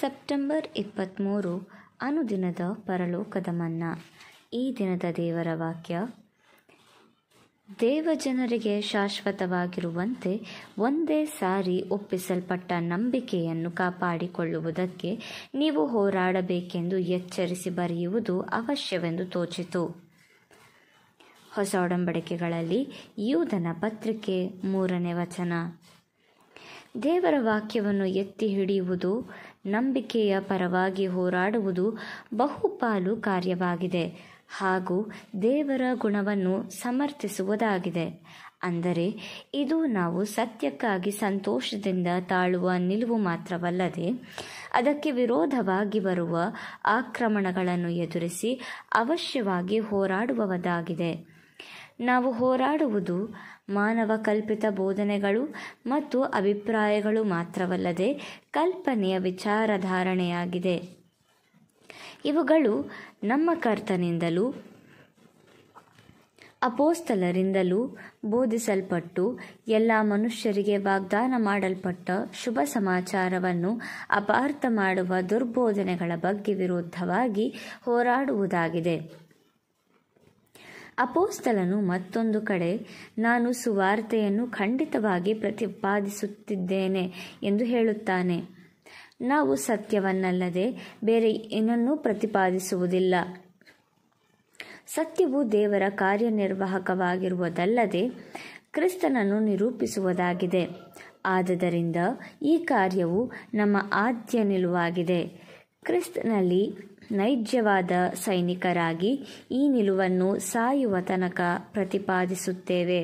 September ಇಪ್ಪತ್ತ್ಮೂರು ಅನುದಿನದ ಪರಲೋಕದ ಮನ್ನಾ ಈ ದಿನದ ದೇವರ ವಾಕ್ಯ ದೇವಜನರಿಗೆ ಶಾಶ್ವತವಾಗಿರುವಂತೆ ಒಂದೇ ಸಾರಿ ಒಪ್ಪಿಸಲ್ಪಟ್ಟ ನಂಬಿಕೆಯನ್ನು ಕಾಪಾಡಿಕೊಳ್ಳುವುದಕ್ಕೆ ನೀವು ಹೋರಾಡಬೇಕೆಂದು ಎಚ್ಚರಿಸಿ ಬರೆಯುವುದು ಅವಶ್ಯವೆಂದು ತೋಚಿತು ಹೊಸ ಒಡಂಬಡಿಕೆಗಳಲ್ಲಿ ಯೂದನ ಪತ್ರಿಕೆ ಮೂರನೇ ವಚನ ದೇವರ ವಾಕ್ಯವನ್ನು ಎತ್ತಿ ಹಿಡಿಯುವುದು ನಂಬಿಕೆಯ ಪರವಾಗಿ ಹೋರಾಡುವುದು ಬಹುಪಾಲು ಕಾರ್ಯವಾಗಿದೆ ಹಾಗೂ ದೇವರ ಗುಣವನ್ನು ಸಮರ್ಥಿಸುವುದಾಗಿದೆ ಅಂದರೆ ಇದು ನಾವು ಸತ್ಯಕ್ಕಾಗಿ ಸಂತೋಷದಿಂದ ತಾಳುವ ನಿಲುವು ಮಾತ್ರವಲ್ಲದೆ ಅದಕ್ಕೆ ವಿರೋಧವಾಗಿ ಬರುವ ಆಕ್ರಮಣಗಳನ್ನು ಎದುರಿಸಿ ಅವಶ್ಯವಾಗಿ ಹೋರಾಡುವವದಾಗಿದೆ ನಾವು ಹೋರಾಡುವುದು ಮಾನವ ಕಲ್ಪಿತ ಬೋಧನೆಗಳು ಮತ್ತು ಅಭಿಪ್ರಾಯಗಳು ಮಾತ್ರವಲ್ಲದೆ ಕಲ್ಪನೆಯ ವಿಚಾರಧಾರಣೆಯಾಗಿದೆ ಇವುಗಳು ನಮ್ಮ ಕರ್ತನಿಂದಲೂ ಅಪೋಸ್ತಲರಿಂದಲೂ ಬೋಧಿಸಲ್ಪಟ್ಟು ಎಲ್ಲ ಮನುಷ್ಯರಿಗೆ ವಾಗ್ದಾನ ಮಾಡಲ್ಪಟ್ಟ ಶುಭ ಸಮಾಚಾರವನ್ನು ಅಪಾರ್ಥ ಮಾಡುವ ದುರ್ಬೋಧನೆಗಳ ಬಗ್ಗೆ ವಿರುದ್ಧವಾಗಿ ಹೋರಾಡುವುದಾಗಿದೆ ಅಪೋಸ್ತಲನು ಮತ್ತೊಂದು ಕಡೆ ನಾನು ಸುವಾರ್ತೆಯನ್ನು ಖಂಡಿತವಾಗಿ ಪ್ರತಿಪಾದಿಸುತ್ತಿದ್ದೇನೆ ಎಂದು ಹೇಳುತ್ತಾನೆ ನಾವು ಸತ್ಯವನ್ನಲ್ಲದೆ ಬೇರೆ ಏನನ್ನೂ ಪ್ರತಿಪಾದಿಸುವುದಿಲ್ಲ ಸತ್ಯವು ದೇವರ ಕಾರ್ಯನಿರ್ವಾಹಕವಾಗಿರುವುದಲ್ಲದೆ ಕ್ರಿಸ್ತನನ್ನು ನಿರೂಪಿಸುವುದಾಗಿದೆ ಆದ್ದರಿಂದ ಈ ಕಾರ್ಯವು ನಮ್ಮ ಆದ್ಯ ನಿಲುವಾಗಿದೆ ಕ್ರಿಸ್ತನಲ್ಲಿ ನೈಜವಾದ ಸೈನಿಕರಾಗಿ ಈ ನಿಲುವನ್ನು ಸಾಯುವ ತನಕ ಪ್ರತಿಪಾದಿಸುತ್ತೇವೆ